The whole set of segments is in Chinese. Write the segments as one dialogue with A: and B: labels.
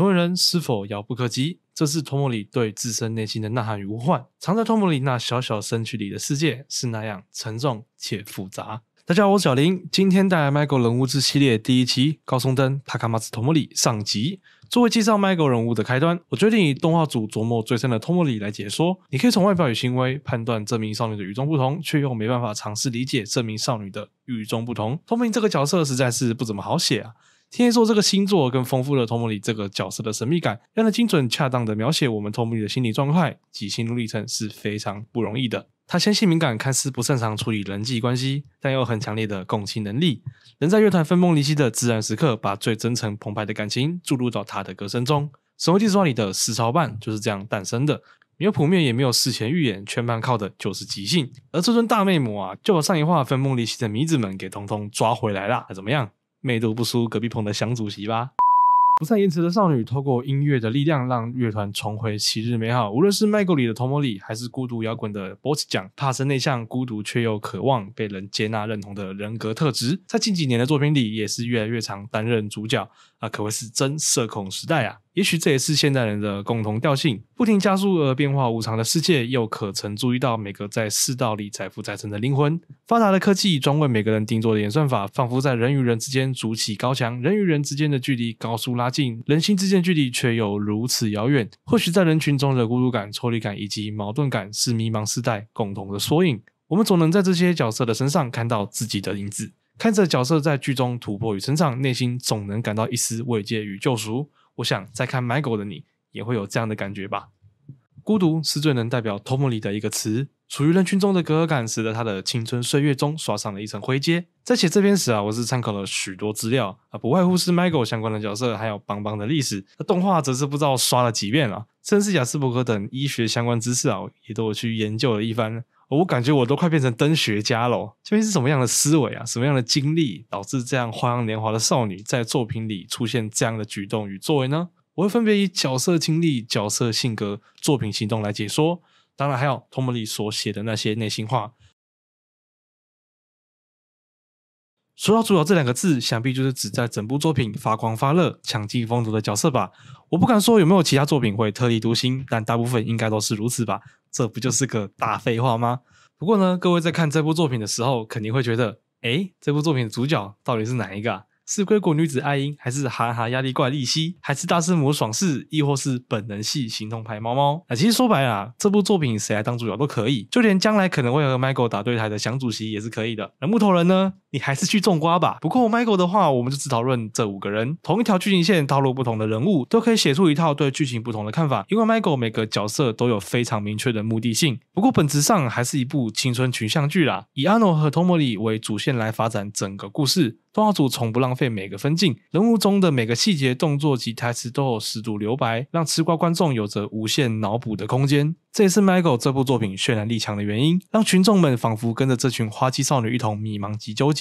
A: 同通人是否遥不可及？这是托莫里对自身内心的呐喊与呼唤。藏在托莫里那小小身躯里的世界是那样沉重且复杂。大家好，我是小林，今天带来《MAGO 人物志》系列第一期——高松灯、塔卡马斯托莫里上集。作为介绍 MAGO 人物的开端，我决定以动画组琢磨最深的托莫里来解说。你可以从外表与行为判断这名少女的与众不同，却又没办法尝试理解这名少女的与众不同。托里这个角色实在是不怎么好写啊。天蝎座这个星座更丰富了托姆里这个角色的神秘感，让他精准恰当的描写我们托姆里的心理状态及心路历程是非常不容易的。他纤细敏感，看似不擅长处理人际关系，但又很强烈的共情能力。能在乐团分崩离析的自然时刻，把最真诚澎湃的感情注入到他的歌声中。《神威电视画》里的石槽伴就是这样诞生的。没有谱面，也没有事前预演，全盘靠的就是即兴。而这尊大魅魔啊，就把上一话分崩离析的迷子们给通通抓回来了，怎么样？魅度不输隔壁棚的蒋主席吧。不善言辞的少女，透过音乐的力量让乐团重回昔日美好。无论是麦克里的托莫里，还是孤独摇滚的波奇奖，怕是内向、孤独却又渴望被人接纳认同的人格特质，在近几年的作品里也是越来越常担任主角啊，可谓是真社恐时代啊。也许这也是现代人的共同调性，不停加速而变化无常的世界，又可曾注意到每个在世道里载浮载沉的灵魂？发达的科技专为每个人定做的演算法，仿佛在人与人之间筑起高墙，人与人之间的距离高速拉近，人心之间距离却有如此遥远。或许在人群中的孤独感、抽离感以及矛盾感，是迷茫时代共同的缩影。我们总能在这些角色的身上看到自己的影子，看着角色在剧中突破与成长，内心总能感到一丝慰藉与救赎。我想在看 m i a l 的你也会有这样的感觉吧。孤独是最能代表 Tom 里的一个词，处于人群中的隔阂感使得他的青春岁月中刷上了一层灰阶。在写这篇时啊，我是参考了许多资料啊，不外乎是 Michael 相关的角色，还有邦邦的历史。那动画则是不知道刷了几遍了，甚至雅思伯格等医学相关知识啊，也都有去研究了一番。我感觉我都快变成灯学家了。究竟是什么样的思维啊，什么样的经历，导致这样花样年华的少女在作品里出现这样的举动与作为呢？我会分别以角色经历、角色性格、作品行动来解说。当然，还有托姆里所写的那些内心话。说到“主角”这两个字，想必就是指在整部作品发光发热、抢尽风头的角色吧。我不敢说有没有其他作品会特立独行，但大部分应该都是如此吧。这不就是个大废话吗？不过呢，各位在看这部作品的时候，肯定会觉得，哎，这部作品的主角到底是哪一个？是归国女子爱英，还是哈哈压力怪利希，还是大师母爽士，亦或是本能系行动派猫猫？啊，其实说白了，这部作品谁来当主角都可以，就连将来可能会和麦狗打对台的蒋主席也是可以的。那木头人呢？你还是去种瓜吧。不过 Michael 的话，我们就只讨论这五个人，同一条剧情线，套路不同的人物，都可以写出一套对剧情不同的看法。因为 Michael 每个角色都有非常明确的目的性。不过本质上还是一部青春群像剧啦，以阿诺和托莫里为主线来发展整个故事。动画组从不浪费每个分镜，人物中的每个细节、动作及台词都有十足留白，让吃瓜观众有着无限脑补的空间。这也是 Michael 这部作品渲染力强的原因，让群众们仿佛跟着这群花季少女一同迷茫及纠结。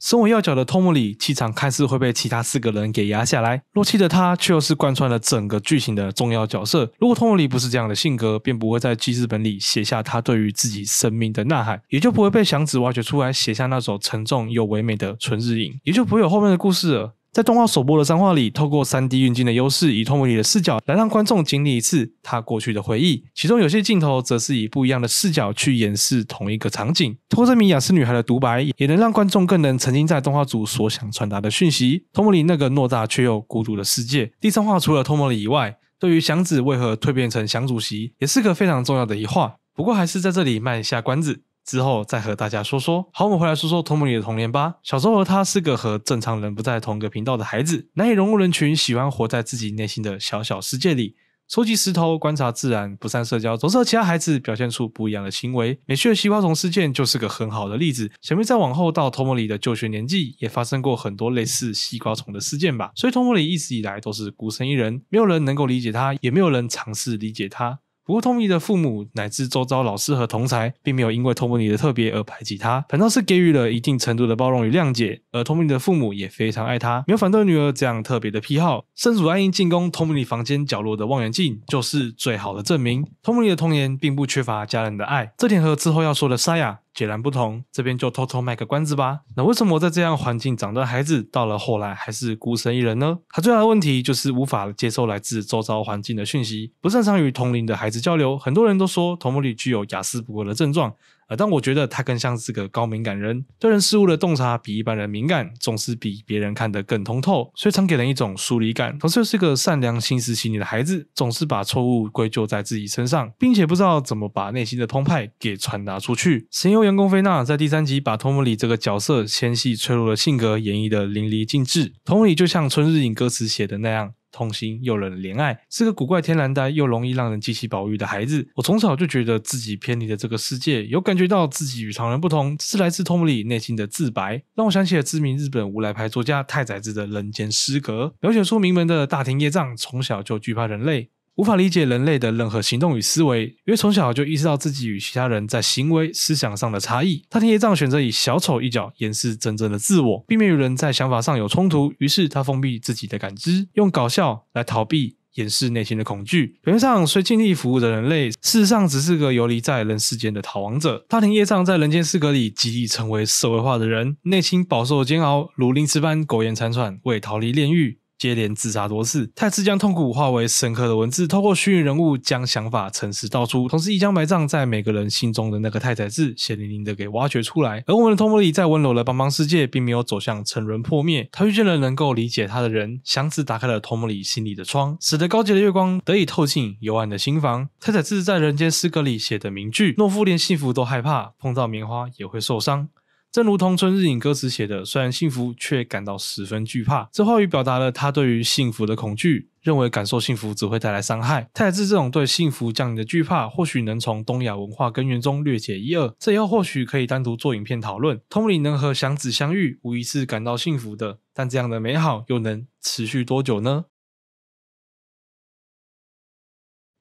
A: 身为要角的托姆里，气场看似会被其他四个人给压下来。弱气的他，却又是贯穿了整个剧情的重要角色。如果托姆里不是这样的性格，便不会在记事本里写下他对于自己生命的呐喊，也就不会被祥子挖掘出来写下那首沉重又唯美的纯日影》，也就不会有后面的故事了。在动画首播的三话里，透过 3D 运镜的优势，以托莫里的视角来让观众经历一次他过去的回忆。其中有些镜头则是以不一样的视角去演示同一个场景。通过米雅斯女孩的独白，也能让观众更能沉浸在动画组所想传达的讯息。托莫里那个偌大却又孤独的世界。第三话除了托莫里以外，对于祥子为何蜕变成祥主席，也是个非常重要的一话。不过还是在这里卖一下关子。之后再和大家说说。好，我们回来说说托莫里的童年吧。小时候的他是个和正常人不在同一个频道的孩子，难以融入人群，喜欢活在自己内心的小小世界里，收集石头，观察自然，不善社交，总是和其他孩子表现出不一样的行为。美趣的西瓜虫事件就是个很好的例子。想必在往后到托莫里的就学年纪，也发生过很多类似西瓜虫的事件吧。所以托莫里一直以来都是孤身一人，没有人能够理解他，也没有人尝试理解他。不过，托米的父母乃至周遭老师和同才，并没有因为托米的特别而排挤他，反倒是给予了一定程度的包容与谅解。而托米的父母也非常爱他，没有反对女儿这样特别的癖好。圣主爱因进攻托米房间角落的望远镜，就是最好的证明。托米的童年并不缺乏家人的爱。这点和之后要说的沙雅。截然不同，这边就偷偷卖个关子吧。那为什么在这样环境长大的孩子，到了后来还是孤身一人呢？他最大的问题就是无法接受来自周遭环境的讯息，不擅长与同龄的孩子交流。很多人都说，同母女具有雅思不过的症状。呃，但我觉得他更像是个高敏感人，对人事物的洞察比一般人敏感，总是比别人看得更通透，所以常给人一种疏离感。同时又是个善良、心思细腻的孩子，总是把错误归咎在自己身上，并且不知道怎么把内心的澎湃给传达出去。神游员工菲娜在第三集把托姆里这个角色纤细脆弱的性格演绎的淋漓尽致。托理里就像春日影歌词写的那样。痛心又惹人怜爱，是个古怪天然呆又容易让人激起宝玉的孩子。我从小就觉得自己偏离了这个世界，有感觉到自己与常人不同，是来自托姆里内心的自白，让我想起了知名日本无赖派作家太宰治的《人间失格》，描写出名门的大庭业障从小就惧怕人类。无法理解人类的任何行动与思维，因为从小就意识到自己与其他人在行为、思想上的差异。他庭叶藏选择以小丑一角掩饰真正的自我，避免与人在想法上有冲突。于是他封闭自己的感知，用搞笑来逃避、掩饰内心的恐惧。表面上虽尽力服务的人类，事实上只是个游离在人世间的逃亡者。大庭叶藏在人间四格里极力成为社会化的人，内心饱受煎熬，如临死般苟延残喘，为逃离炼狱。接连自杀多次，太次将痛苦化为深刻的文字，透过虚拟人物将想法诚实道出，同时一将埋葬在每个人心中的那个太宰治，血淋淋的给挖掘出来。而我们的托莫里在温柔的帮帮世界，并没有走向沉沦破灭，他遇见了能够理解他的人，祥子打开了托莫里心里的窗，使得高洁的月光得以透进幽暗的心房。太宰治在《人间失格》里写的名句：“懦夫连幸福都害怕，碰到棉花也会受伤。”正如同春日影歌词写的，虽然幸福，却感到十分惧怕。这话语表达了他对于幸福的恐惧，认为感受幸福只会带来伤害。太子这种对幸福降临的惧怕，或许能从东亚文化根源中略解一二。这以后或许可以单独做影片讨论。通灵能和祥子相遇，无疑是感到幸福的，但这样的美好又能持续多久呢？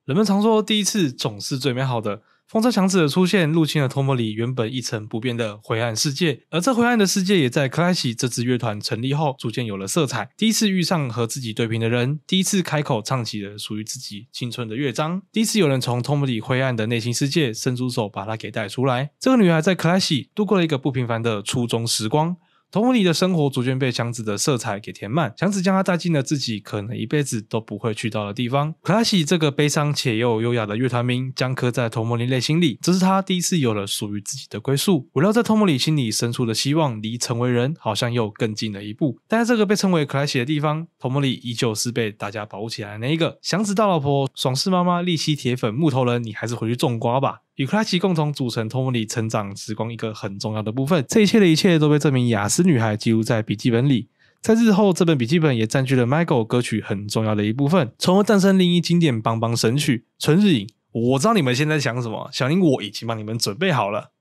A: 人们常说，第一次总是最美好的。风车强子的出现，入侵了托莫里原本一成不变的灰暗世界，而这灰暗的世界也在克莱西这支乐团成立后，逐渐有了色彩。第一次遇上和自己对平的人，第一次开口唱起了属于自己青春的乐章，第一次有人从托莫里灰暗的内心世界伸出手，把他给带出来。这个女孩在克莱西度过了一个不平凡的初中时光。托莫里的生活逐渐被祥子的色彩给填满，祥子将他带进了自己可能一辈子都不会去到的地方。可拉西这个悲伤且又优雅的乐团名，将刻在托莫里内心里。这是他第一次有了属于自己的归宿。围绕在托莫里心里深处的希望，离成为人好像又更近了一步。但是这个被称为可拉西的地方，托莫里依旧是被大家保护起来的那一个。祥子大老婆，爽氏妈妈，利息铁粉，木头人，你还是回去种瓜吧。与克拉奇共同组成托马里成长时光一个很重要的部分，这一切的一切都被这名雅思女孩记录在笔记本里。在日后，这本笔记本也占据了 Michael 歌曲很重要的一部分，从而诞生另一经典邦邦神曲《春日影》。我知道你们现在想什么，小林我已经帮你们准备好了。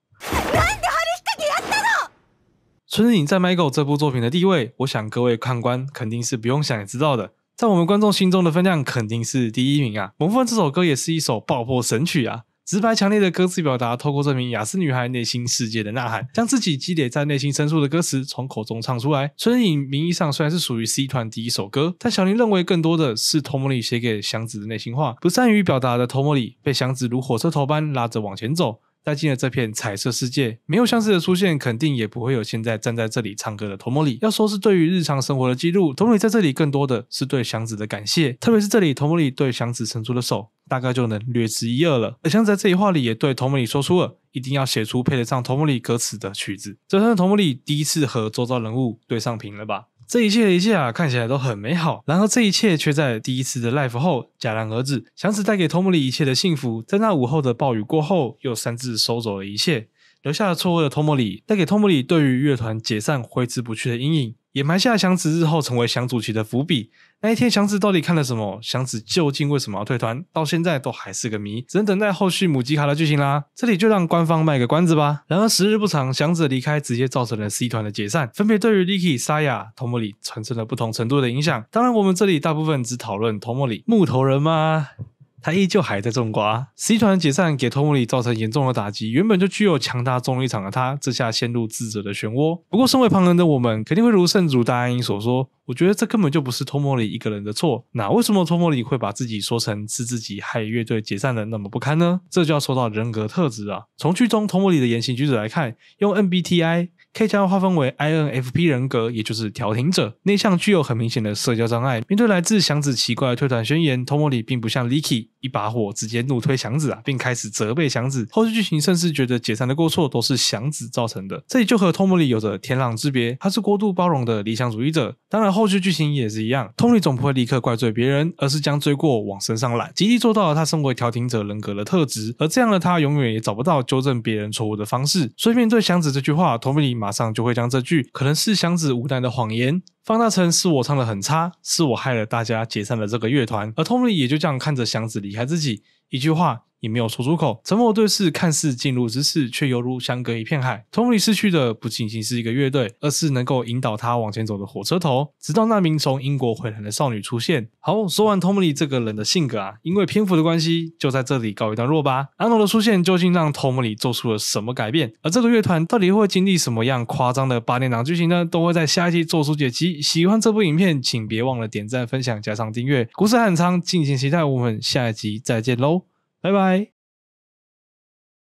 A: 春日影在 Michael 这部作品的地位，我想各位看官肯定是不用想也知道的，在我们观众心中的分量肯定是第一名啊！《萌萌》这首歌也是一首爆破神曲啊！直白强烈的歌词表达，透过这名雅思女孩内心世界的呐喊，将自己积累在内心深处的歌词从口中唱出来。春影名义上虽然是属于 C 团第一首歌，但小林认为更多的是头磨里写给祥子的内心话。不善于表达的头磨里被祥子如火车头般拉着往前走。带进了这片彩色世界，没有相似的出现，肯定也不会有现在站在这里唱歌的头目里。要说是对于日常生活的记录，头目里在这里更多的是对祥子的感谢，特别是这里头目里对祥子伸出的手，大概就能略知一二了。而祥子在这一话里也对头目里说出了一定要写出配得上头目里歌词的曲子，这算是头目里第一次和周遭人物对上频了吧。这一切的一切啊，看起来都很美好。然而，这一切却在第一次的 life 后戛然而止。祥子带给托莫里一切的幸福，在那午后的暴雨过后，又擅自收走了一切，留下了错位的托莫里，带给托莫里对于乐团解散挥之不去的阴影。也埋下了祥子日后成为祥主席的伏笔。那一天，祥子到底看了什么？祥子究竟为什么要退团？到现在都还是个谜，只能等待后续母鸡卡的剧情啦。这里就让官方卖个关子吧。然而时日不长，祥子的离开直接造成了 C 团的解散，分别对于 Licky、沙哑、托莫里产生了不同程度的影响。当然，我们这里大部分只讨论托莫里木头人嘛。他依旧还在种瓜。C 团解散给托莫里造成严重的打击，原本就具有强大中立场的他，这下陷入自责的漩涡。不过，身为旁人的我们，肯定会如圣主大英所说，我觉得这根本就不是托莫里一个人的错。那为什么托莫里会把自己说成是自己害乐队解散的那么不堪呢？这就要说到人格特质了。从剧中托莫里的言行举止来看，用 MBTI。可以将他划分为 INFP 人格，也就是调停者，内向，具有很明显的社交障碍。面对来自祥子奇怪的退团宣言，托莫里并不像 Licky 一把火直接怒推祥子啊，并开始责备祥子。后续剧情甚至觉得解散的过错都是祥子造成的，这里就和托莫里有着天壤之别。他是过度包容的理想主义者，当然后续剧情也是一样，托里总不会立刻怪罪别人，而是将罪过往身上揽，极力做到了他身为调停者人格的特质。而这样的他，永远也找不到纠正别人错误的方式。所以面对祥子这句话，托莫里马。马上就会将这句可能是祥子无奈的谎言放大成是我唱的很差，是我害了大家，解散了这个乐团。而 Tommy 也就这样看着祥子离开自己。一句话也没有说出口，沉默对视，看似近入之事，却犹如相隔一片海。托姆里失去的不仅仅是一个乐队，而是能够引导他往前走的火车头。直到那名从英国回来的少女出现。好，说完托姆里这个人的性格啊，因为篇幅的关系，就在这里告一段落吧。安诺的出现究竟让托姆里做出了什么改变？而这个乐团到底会经历什么样夸张的八年档剧情呢？都会在下一期做出解析。喜欢这部影片，请别忘了点赞、分享、加上订阅。故事很仓，敬请期待我们下一集再见喽。拜拜。